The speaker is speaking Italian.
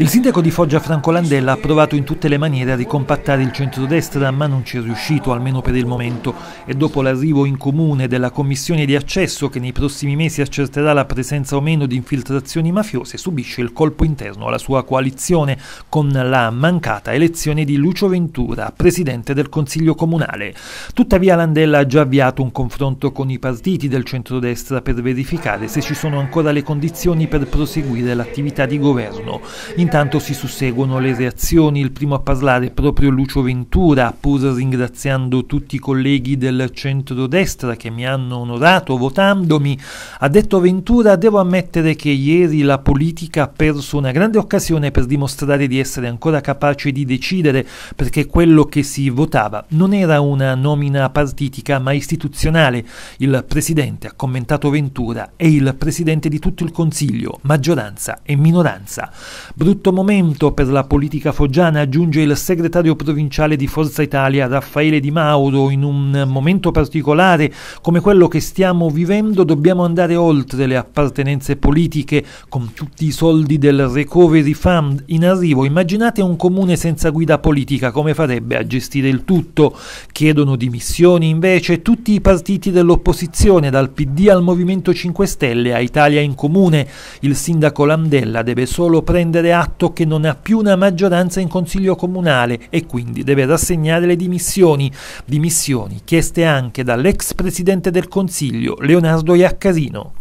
Il sindaco di Foggia Franco Landella ha provato in tutte le maniere a ricompattare il centrodestra ma non ci è riuscito, almeno per il momento, e dopo l'arrivo in comune della commissione di accesso che nei prossimi mesi accerterà la presenza o meno di infiltrazioni mafiose subisce il colpo interno alla sua coalizione con la mancata elezione di Lucio Ventura, presidente del Consiglio Comunale. Tuttavia Landella ha già avviato un confronto con i partiti del centrodestra per verificare se ci sono ancora le condizioni per proseguire l'attività di governo. In Intanto si susseguono le reazioni, il primo a parlare è proprio Lucio Ventura, pur ringraziando tutti i colleghi del centrodestra che mi hanno onorato votandomi. Ha detto Ventura, devo ammettere che ieri la politica ha perso una grande occasione per dimostrare di essere ancora capace di decidere, perché quello che si votava non era una nomina partitica ma istituzionale. Il Presidente, ha commentato Ventura, è il Presidente di tutto il Consiglio, maggioranza e minoranza. Bruno brutto momento per la politica foggiana, aggiunge il segretario provinciale di Forza Italia Raffaele Di Mauro. In un momento particolare come quello che stiamo vivendo dobbiamo andare oltre le appartenenze politiche con tutti i soldi del Recovery Fund in arrivo. Immaginate un comune senza guida politica, come farebbe a gestire il tutto? Chiedono dimissioni invece tutti i partiti dell'opposizione, dal PD al Movimento 5 Stelle a Italia in Comune. Il sindaco Landella deve solo prendere atto atto che non ha più una maggioranza in Consiglio Comunale e quindi deve rassegnare le dimissioni, dimissioni chieste anche dall'ex Presidente del Consiglio Leonardo Iaccasino.